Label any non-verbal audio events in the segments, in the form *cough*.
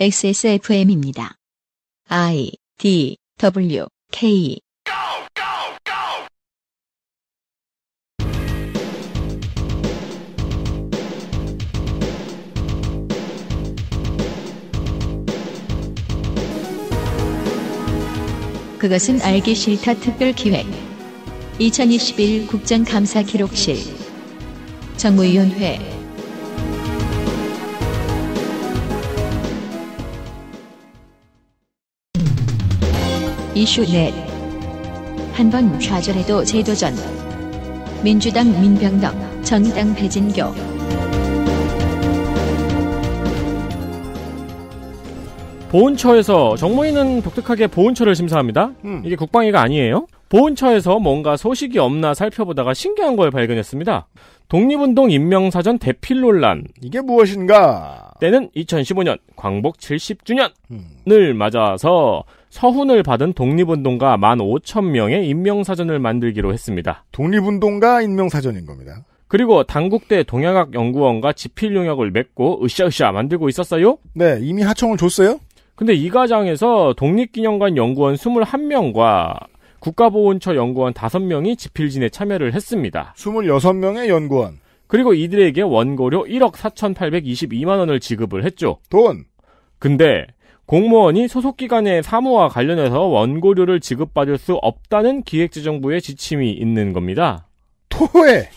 XSFM입니다. I D W K 그것은 알기 싫다 특별 기획 2021 국정감사 기록실 정무위원회 이슈넷 한 번 좌절해도 재도전 민주당 민병덕 정의당 배진교 보훈처에서 정무인은 독특하게 보훈처를 심사합니다. 음. 이게 국방위가 아니에요. 보훈처에서 뭔가 소식이 없나 살펴보다가 신기한 걸 발견했습니다. 독립운동 임명사전 대필 논란. 이게 무엇인가? 때는 2015년 광복 70주년을 음. 맞아서 서훈을 받은 독립운동가 15,000명의 인명사전을 만들기로 했습니다. 독립운동가 인명사전인 겁니다. 그리고 당국대 동양학 연구원과 지필 용역을 맺고 으쌰으쌰 만들고 있었어요? 네, 이미 하청을 줬어요? 근데 이 과정에서 독립기념관 연구원 21명과 국가보훈처 연구원 5명이 지필진에 참여를 했습니다. 26명의 연구원. 그리고 이들에게 원고료 1억 4,822만 원을 지급을 했죠. 돈. 근데 공무원이 소속 기관의 사무와 관련해서 원고료를 지급받을 수 없다는 기획재정부의 지침이 있는 겁니다. 토해.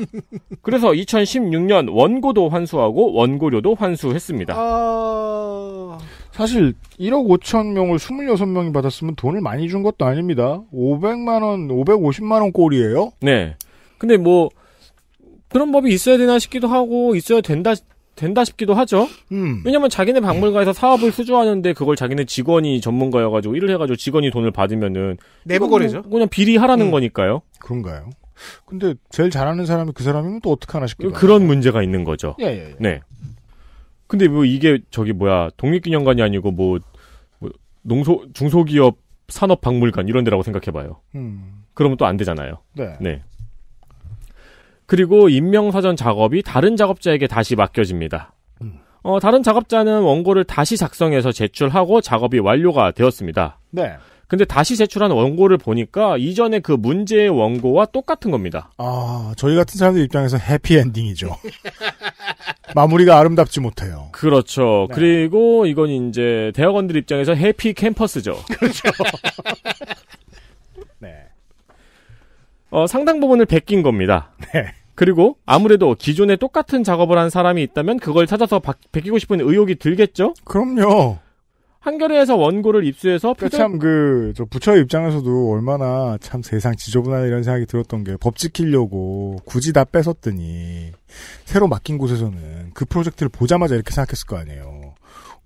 *laughs* 그래서 2016년 원고도 환수하고 원고료도 환수했습니다. 아... 사실 1억 5천 명을 26명이 받았으면 돈을 많이 준 것도 아닙니다. 500만 원, 550만 원 꼴이에요. 네. 근데 뭐 그런 법이 있어야 되나 싶기도 하고 있어야 된다 된다 싶기도 하죠. 음. 왜냐면 자기네 박물관에서 사업을 수주하는데 그걸 자기네 직원이 전문가여가지고 일을 해가지고 직원이 돈을 받으면은 내부 거래죠. 뭐 그냥 비리하라는 음. 거니까요. 그런가요? 근데 제일 잘하는 사람이 그 사람이면 또어떡 하나 싶기도 그런 하죠. 문제가 있는 거죠. 예, 예, 예. 네. 근데 뭐 이게 저기 뭐야 독립기념관이 아니고 뭐, 뭐 농소 중소기업 산업박물관 이런 데라고 생각해봐요. 음. 그러면 또 안 되잖아요. 네. 네. 그리고 임명사전 작업이 다른 작업자에게 다시 맡겨집니다. 음. 어, 다른 작업자는 원고를 다시 작성해서 제출하고 작업이 완료가 되었습니다. 네. 근데 다시 제출한 원고를 보니까 이전에 그 문제의 원고와 똑같은 겁니다. 아, 저희 같은 사람들 입장에서 해피엔딩이죠. *laughs* 마무리가 아름답지 못해요. 그렇죠. 네. 그리고 이건 이제 대학원들 입장에서 해피 캠퍼스죠. 그렇죠. *laughs* 네. 어, 상당 부분을 베낀 겁니다. 네. 그리고 아무래도 기존에 똑같은 작업을 한 사람이 있다면 그걸 찾아서 바, 베끼고 싶은 의욕이 들겠죠? 그럼요. 한겨레에서 원고를 입수해서 그러니까 표절... 참그저 부처의 입장에서도 얼마나 참 세상 지저분하다 이런 생각이 들었던 게 법 지키려고 굳이 다 뺏었더니 새로 맡긴 곳에서는 그 프로젝트를 보자마자 이렇게 생각했을 거 아니에요.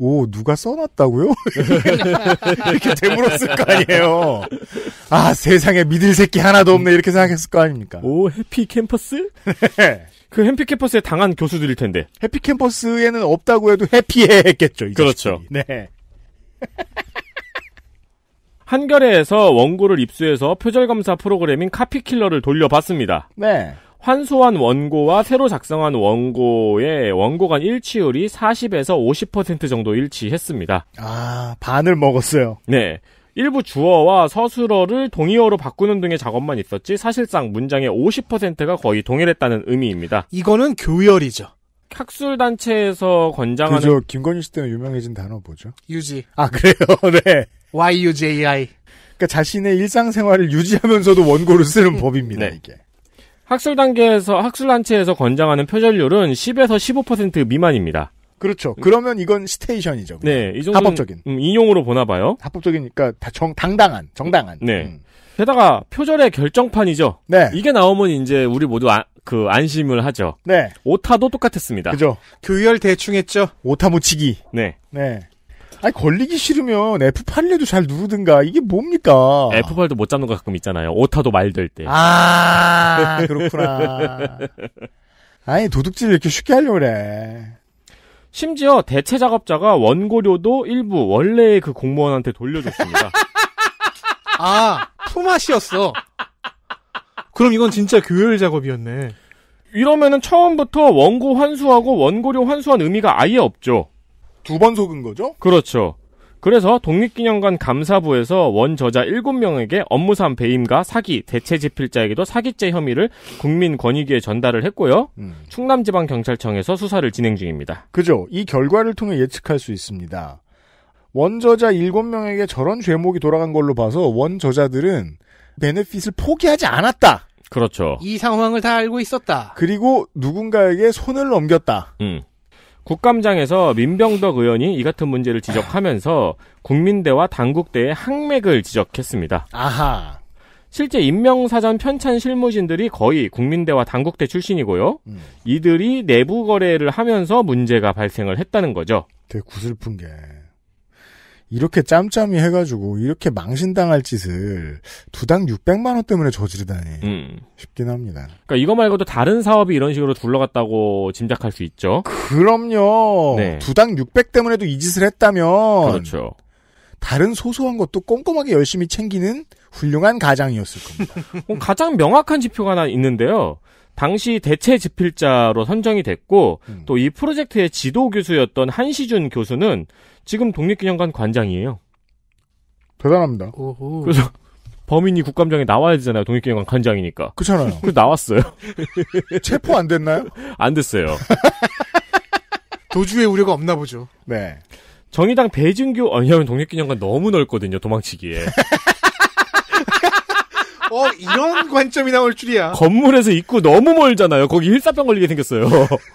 오, 누가 써놨다고요? *laughs* 이렇게 되물었을 거 아니에요. 아, 세상에 믿을 새끼 하나도 없네. 이렇게 생각했을 거 아닙니까? 오, 해피 캠퍼스? *laughs* 그 해피 캠퍼스에 당한 교수들일 텐데. 해피 캠퍼스에는 없다고 해도 해피해 했겠죠. 그렇죠. 네. *laughs* 한겨레에서 원고를 입수해서 표절검사 프로그램인 카피킬러를 돌려봤습니다. 네. 환수한 원고와 새로 작성한 원고의 원고 간 일치율이 40에서 50% 정도 일치했습니다. 아, 반을 먹었어요. 네. 일부 주어와 서술어를 동의어로 바꾸는 등의 작업만 있었지 사실상 문장의 50%가 거의 동일했다는 의미입니다. 이거는 교열이죠. 학술 단체에서 권장하는 그죠 김건희 씨 때문에 유명해진 단어 뭐죠? 유지. 아 그래요, *laughs* 네. Y U J I. 그러니까 자신의 일상생활을 유지하면서도 원고를 쓰는 네. 법입니다 네. 이게. 학술 단계에서 학술 단체에서 권장하는 표절률은 10에서 15% 미만입니다. 그렇죠. 그러면 이건 스테이션이죠. 네, 이정도 합법적인 음, 인용으로 보나 봐요. 합법적이니까 그러니까 정 당당한 정당한. 네. 음. 게다가 표절의 결정판이죠. 네. 이게 나오면 이제 우리 모두 아, 그 안심을 하죠. 네. 오타도 똑같았습니다. 그죠. 교열 대충 했죠. 오타 묻히기. 네. 네. 아니 걸리기 싫으면 F8이라도 잘 누르든가 이게 뭡니까? F8도 못 잡는 거 가끔 있잖아요. 오타도 말될 때. 아 그렇구나. *laughs* 아니 도둑질을 이렇게 쉽게 하려고 그래. 심지어 대체 작업자가 원고료도 일부 원래의 그 공무원한테 돌려줬습니다. *laughs* 아 품앗이었어. 그럼 이건 진짜 교열 작업이었네. 이러면은 처음부터 원고 환수하고 원고료 환수한 의미가 아예 없죠. 두번 속은 거죠? 그렇죠. 그래서 독립기념관 감사부에서 원저자 7명에게 업무상 배임과 사기, 대체 지필자에게도 사기죄 혐의를 국민권익위에 전달을 했고요. 음. 충남지방경찰청에서 수사를 진행 중입니다. 그죠. 이 결과를 통해 예측할 수 있습니다. 원저자 7명에게 저런 죄목이 돌아간 걸로 봐서 원저자들은 베네핏을 포기하지 않았다. 그렇죠. 이 상황을 다 알고 있었다. 그리고 누군가에게 손을 넘겼다. 음. 국감장에서 민병덕 의원이 이 같은 문제를 지적하면서 국민대와 당국대의 항맥을 지적했습니다. 아하. 실제 임명사전 편찬 실무진들이 거의 국민대와 당국대 출신이고요. 음. 이들이 내부 거래를 하면서 문제가 발생을 했다는 거죠. 되게 구슬픈 게 이렇게 짬짬이 해가지고 이렇게 망신당할 짓을 두당 600만 원 때문에 저지르다니 음. 싶긴 합니다. 그러니까 이거 말고도 다른 사업이 이런 식으로 둘러갔다고 짐작할 수 있죠. 그럼요. 네. 두당 600 때문에도 이 짓을 했다면 그렇죠. 다른 소소한 것도 꼼꼼하게 열심히 챙기는 훌륭한 가장이었을 겁니다. *laughs* 어, 가장 명확한 지표가 하나 있는데요. 당시 대체 집필자로 선정이 됐고 음. 또이 프로젝트의 지도 교수였던 한시준 교수는 지금 독립기념관 관장이에요. 대단합니다. 오호. 그래서 범인이 국감장에 나와야 되잖아요. 독립기념관 관장이니까. 그렇잖아요. 그래서 나왔어요. *laughs* 체포 안 됐나요? 안 됐어요. *laughs* 도주의 우려가 없나 보죠. 네. 정의당 배진교, 규 어, 왜냐면 독립기념관 너무 넓거든요. 도망치기에. *laughs* 어, 이런 *laughs* 관점이 나올 줄이야. 건물에서 입구 너무 멀잖아요. 거기 일사병 걸리게 생겼어요. *laughs*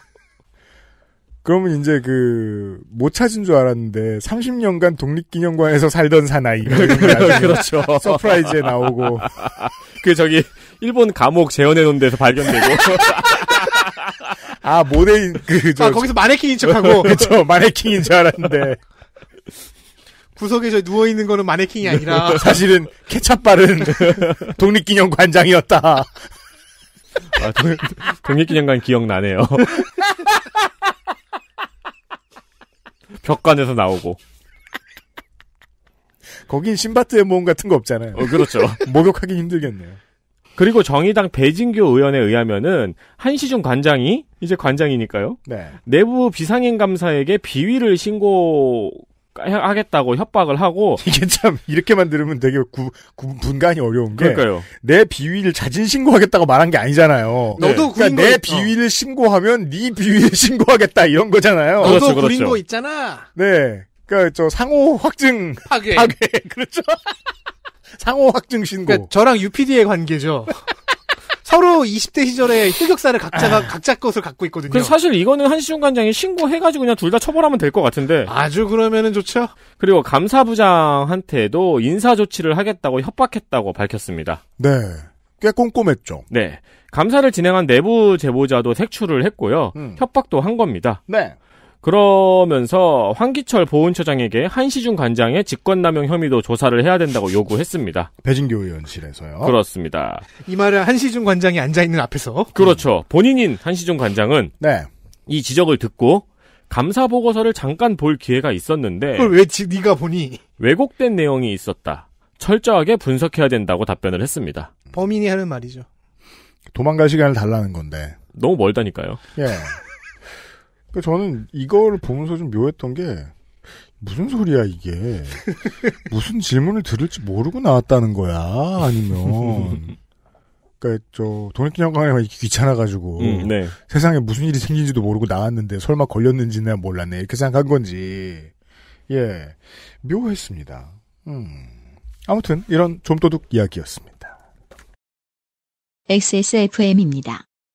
그러면 이제 그, 못 찾은 줄 알았는데, 30년간 독립기념관에서 살던 사나이. *laughs* 그렇죠. 서프라이즈에 나오고. 그, 저기, 일본 감옥 재현해놓은 데서 발견되고. 아, 모델, 그, 저. 아, 거기서 마네킹인 척하고. 그쵸, 마네킹인 줄 알았는데. 구석에 저 누워 있는 거는 마네킹이 아니라 *laughs* 사실은 케찹 바른 *laughs* 독립기념 관장이었다. 아, 독, 독립기념관 기억나네요. *laughs* 벽관에서 나오고. 거긴 신바트의 모험 같은 거 없잖아요. 어, 그렇죠. 목욕하기 힘들겠네요. 그리고 정의당 배진교 의원에 의하면은 한시중 관장이 이제 관장이니까요. 네. 내부 비상행 감사에게 비위를 신고 하겠다고 협박을 하고 *laughs* 이게 참 이렇게만 들으면 되게 구, 구 분간이 어려운 게 내 비위를 자진 신고하겠다고 말한 게 아니잖아요. 너도 네. 그러니까 내 있... 비위를 신고하면 네 비위를 *laughs* 신고하겠다 이런 거잖아요. 너도 그렇죠, 그렇죠. 구린 거 있잖아. 네, 그러니까 저 상호 확증 파괴, *laughs* 파괴. 그렇죠. 상호 확증 신고. 그러니까 저랑 UPD의 관계죠. 서로 20대 시절에 흑역사를 각자가 아. 각자 것을 갖고 있거든요. 사실 이거는 한시중 관장이 신고해가지고 그냥 둘 다 처벌하면 될 것 같은데. 아주 그러면은 좋죠. 그리고 감사부장한테도 인사 조치를 하겠다고 협박했다고 밝혔습니다. 네. 꽤 꼼꼼했죠. 네. 감사를 진행한 내부 제보자도 색출을 했고요. 음. 협박도 한 겁니다. 네. 그러면서 황기철 보훈처장에게 한시중 관장의 직권남용 혐의도 조사를 해야 된다고 요구했습니다. 배진교 의원실에서요. 그렇습니다. 이 말은 한시중 관장이 앉아 있는 앞에서. 그렇죠. 본인인 한시중 관장은 네. 이 지적을 듣고 감사 보고서를 잠깐 볼 기회가 있었는데 그걸 왜 지, 네가 보니? 왜곡된 내용이 있었다. 철저하게 분석해야 된다고 답변을 했습니다. 범인이 하는 말이죠. 도망갈 시간을 달라는 건데. 너무 멀다니까요. 예. *laughs* 그 저는 이걸 보면서 좀 묘했던 게 무슨 소리야 이게 *laughs* 무슨 질문을 들을지 모르고 나왔다는 거야 아니면 *laughs* 그러니까 저 독립기념관에 귀찮아가지고 음, 네. 세상에 무슨 일이 생긴지도 모르고 나왔는데 설마 걸렸는지는 내가 몰랐네 이렇게 생각한 건지 예 묘했습니다. 음. 아무튼 이런 좀도둑 이야기였습니다. XSFM입니다.